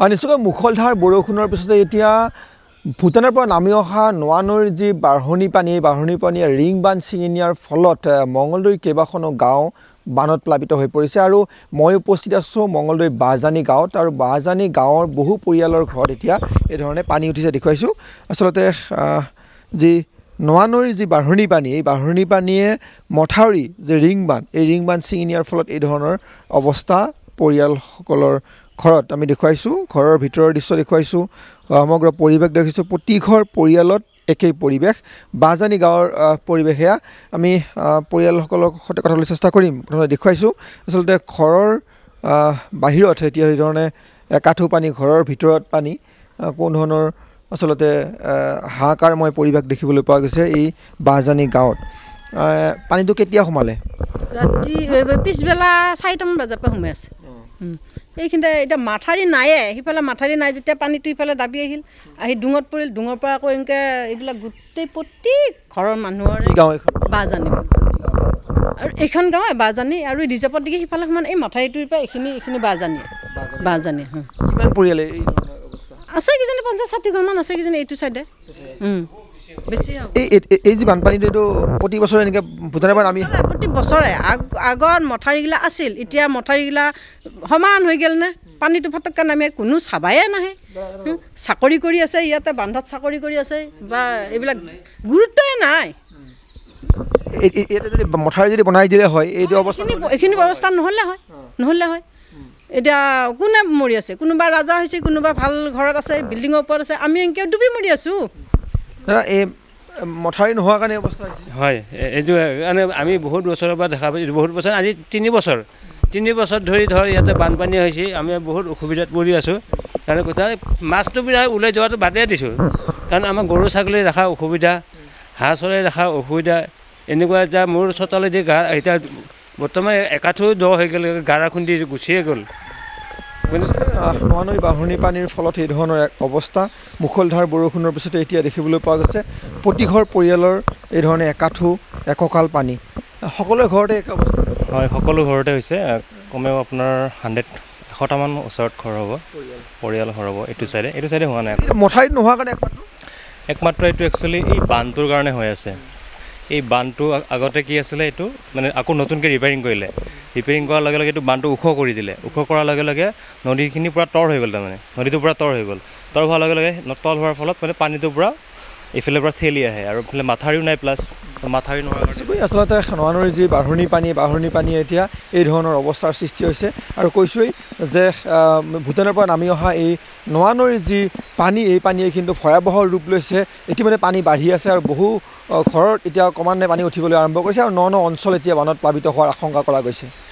আৰু নিশ্চয়কৈ মুখলধাৰ বৰষুণৰ পিছতে এতিয়া ভূটানৰ পৰা নামি অহা নোৱা নৈৰ যি বাঢ়নী পানী এই বাঢ়নী পানীয়ে ৰিং বান্ধ ছিঙি নিয়াৰ ফলত মঙলদৈৰ কেইবাখনো গাঁও বানত প্লাৱিত হৈ পৰিছে আৰু মই উপস্থিত আছোঁ মঙলদৈ বাহজানী গাঁৱত আৰু বাহজানী গাঁৱৰ বহু পৰিয়ালৰ ঘৰত এতিয়া এইধৰণে পানী উঠিছে দেখুৱাইছোঁ আচলতে যি নোৱা নৈৰ যি বাঢ়নী পানী এই বাঢ়নী পানীয়ে মথাউৰি যি ৰিং বান্ধ এই ৰিং বান্ধ ছিঙি নিয়াৰ ফলত এই ধৰণৰ অৱস্থা পৰিয়ালসকলৰ ঘৰত আমি দেখুৱাইছোঁ ঘৰৰ ভিতৰৰ দৃশ্য দেখুৱাইছোঁ সমগ্ৰ পৰিৱেশ দেখিছোঁ প্ৰতিঘৰ পৰিয়ালত একেই পৰিৱেশ বাজানী গাঁৱৰ পৰিৱেশ সেয়া আমি পৰিয়ালসকলৰ সৈতে কথাবলৈ চেষ্টা কৰিম প্ৰথমতে দেখুৱাইছোঁ আচলতে ঘৰৰ বাহিৰত এতিয়া সেইধৰণে কাঠো পানী ঘৰৰ ভিতৰত পানী কোনো ধৰণৰ আচলতে হাহাকাৰময় পৰিৱেশ দেখিবলৈ পোৱা গৈছে এই বাজানী গাঁৱত পানীটো কেতিয়া সোমালে ৰাতি পিছবেলা চাৰিটামান বজাৰ পৰা সোমাই আছে এইখিনিতে এতিয়া মাথাৰি নায়ে সিফালে মাথাৰি নাই যেতিয়া পানীটো ইফালে দাবি আহিল আহি ডুঙত পৰিল ডুঙৰ পৰা আকৌ এনেকৈ এইবিলাক গোটেই প্ৰত্যেক ঘৰৰ মানুহৰ বাজানি আৰু এইখন গাঁৱে বাজানী আৰু ৰিজাৰ্ভত দেখি সিফালে সমান এই মাথাৰিটোৰ পৰা এইখিনি এইখিনি বাজানি বাজানি হয় আছে কিজানি পঞ্চাছ ষাঠি ঘৰমান আছে কিজানি এইটো চাইডে এই যে বানপানীটো প্ৰতি বছৰে এনেকৈ বুজাই আমি প্ৰতি বছৰে আগ আগৰ আছিল এতিয়া মথাউৰিগিলা সমান হৈ গ'ল নে পানীটো ফটককৈ নামে কোনো চাবাই নাহে চাকৰি কৰি আছে ইয়াতে বান্ধত চাকৰি কৰি আছে বা এইবিলাক গুৰুত্বই নাই যদি মথাউৰি যদি বনাই দিলে হয় এইটো অৱস্থা এইখিনি ব্যৱস্থা নহ'লে হয় নহ'লে হয় এতিয়া কোনে মৰি আছে কোনোবা ৰাজা হৈছে কোনোবা ভাল ঘৰত আছে বিল্ডিঙৰ ওপৰত আছে আমি এনেকৈ ডুবি মৰি আছোঁ এই মথাউৰি নোহোৱাৰ কাৰণে অৱস্থা হৈছে হয় এইটো কাৰণে আমি বহুত বছৰৰ পৰা দেখা পাইছোঁ বহুত বছৰ আজি তিনি বছৰ তিনি বছৰ ধৰি ধৰ ইয়াতে বানপানী হৈছে আমি বহুত অসুবিধাত পৰি আছোঁ কাৰণ কথা মাছটো প্ৰায় ওলাই যোৱাটো বাদেই দিছোঁ কাৰণ আমাৰ গৰু ছাগলী ৰখা অসুবিধা হাঁহ চৰাই ৰখা অসুবিধা এনেকুৱা এতিয়া মোৰ চোতালেদি গা এতিয়া বৰ্তমান একাঠো দ হৈ গ'ল গাৰা খুন্দি গুচিয়ে গ'ল মহানৈ বাঢ়নী পানীৰ ফলত এই ধৰণৰ এক অৱস্থা মুখলধাৰ বৰষুণৰ পিছতে এতিয়া দেখিবলৈ পোৱা গৈছে প্ৰতিঘৰ পৰিয়ালৰ এই ধৰণে একাঠু এককাল পানী সকলোৰে ঘৰতে এক অৱস্থা হয় সকলো ঘৰতে হৈছে কমেও আপোনাৰ হাণ্ড্ৰেড এশটামান ওচৰত ঘৰ হ'ব পৰিয়াল ঘৰ হ'ব এইটো চাইডে এইটো চাইডে হোৱা নাই মথাৰিত নোহোৱা কাৰণে একমাত্ৰ এইটো একচুৱেলি এই বানটোৰ কাৰণে হৈ আছে এই বানটো আগতে কি আছিলে এইটো মানে আকৌ নতুনকৈ ৰিপেয়াৰিং কৰিলে ৰিপেয়াৰিং কৰাৰ লগে লগে এইটো বান্ধটো ওখ কৰি দিলে ওখ কৰাৰ লগে লগে নদীখিনিৰ পৰা তৰ হৈ গ'ল তাৰমানে নদীটোৰ পৰা তৰ হৈ গ'ল তৰ হোৱাৰ লগে লগে তল হোৱাৰ ফলত মানে পানীটো পূৰা এইফালে পৰা ঠেলি আহে আৰু এইফালে মাথাৰিও নাই প্লাছ মাথাৰি নোহোৱা আচলতে নোৱানৰীৰ যি বাঢ়নী পানী বাঢ়নী পানী এতিয়া এই ধৰণৰ অৱস্থাৰ সৃষ্টি হৈছে আৰু কৈছোঁৱেই যে ভূটানৰ পৰা নামি অহা এই নোৱানৰীৰ যি পানী এই পানীয়ে কিন্তু ভয়াৱহ ৰূপ লৈছে ইতিমধ্যে পানী বাঢ়ি আছে আৰু বহু ঘৰত এতিয়া ক্ৰমান্বয়ে পানী উঠিবলৈ আৰম্ভ কৰিছে আৰু ন ন অঞ্চল এতিয়া বানত প্লাৱিত হোৱাৰ আশংকা কৰা গৈছে